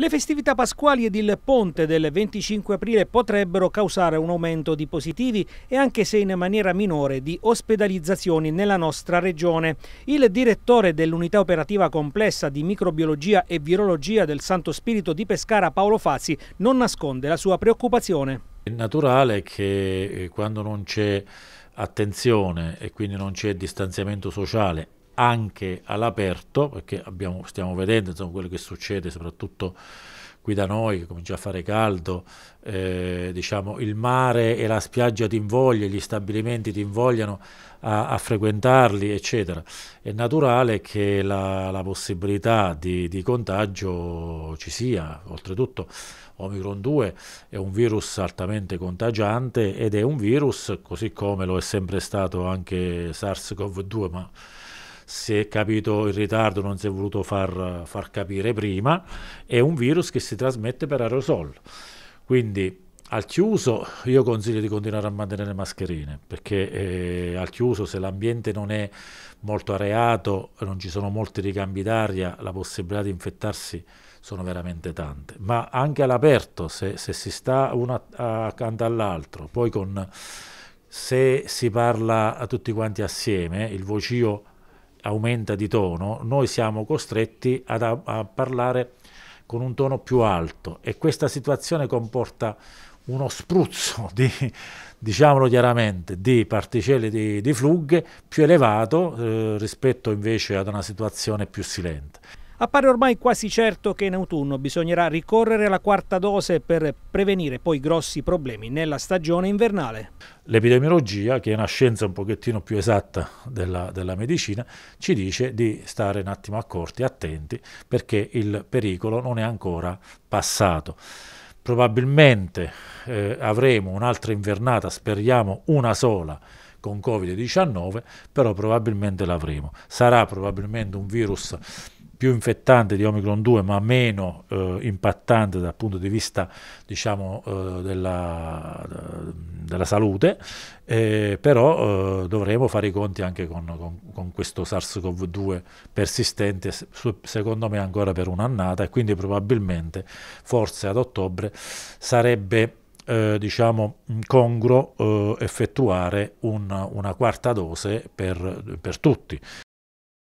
Le festività pasquali ed il ponte del 25 aprile potrebbero causare un aumento di positivi e anche se in maniera minore di ospedalizzazioni nella nostra regione. Il direttore dell'unità operativa complessa di microbiologia e virologia del Santo Spirito di Pescara Paolo Fazzi non nasconde la sua preoccupazione. È naturale che eh, quando non c'è attenzione e quindi non c'è distanziamento sociale anche all'aperto, perché abbiamo, stiamo vedendo insomma, quello che succede soprattutto qui da noi, che comincia a fare caldo, eh, diciamo, il mare e la spiaggia ti invogliano, gli stabilimenti ti invogliano a, a frequentarli, eccetera. È naturale che la, la possibilità di, di contagio ci sia, oltretutto Omicron 2 è un virus altamente contagiante ed è un virus, così come lo è sempre stato anche SARS-CoV-2, ma si è capito in ritardo, non si è voluto far, far capire prima, è un virus che si trasmette per aerosol. Quindi al chiuso io consiglio di continuare a mantenere le mascherine perché eh, al chiuso se l'ambiente non è molto areato, non ci sono molti ricambi d'aria, la possibilità di infettarsi sono veramente tante. Ma anche all'aperto, se, se si sta uno accanto all'altro, poi con, se si parla a tutti quanti assieme, il vocio aumenta di tono, noi siamo costretti ad, a, a parlare con un tono più alto e questa situazione comporta uno spruzzo di, diciamolo chiaramente, di particelle di, di flughe più elevato eh, rispetto invece ad una situazione più silente. Appare ormai quasi certo che in autunno bisognerà ricorrere alla quarta dose per prevenire poi grossi problemi nella stagione invernale. L'epidemiologia, che è una scienza un pochettino più esatta della, della medicina, ci dice di stare un attimo accorti, attenti, perché il pericolo non è ancora passato probabilmente eh, avremo un'altra invernata, speriamo una sola con Covid-19, però probabilmente l'avremo. Sarà probabilmente un virus più infettante di Omicron 2 ma meno eh, impattante dal punto di vista diciamo, eh, della, della, salute, eh, però eh, dovremo fare i conti anche con, con, con questo SARS-CoV-2 persistente su, secondo me ancora per un'annata e quindi probabilmente forse ad ottobre sarebbe eh, diciamo congruo eh, effettuare un, una quarta dose per, per, tutti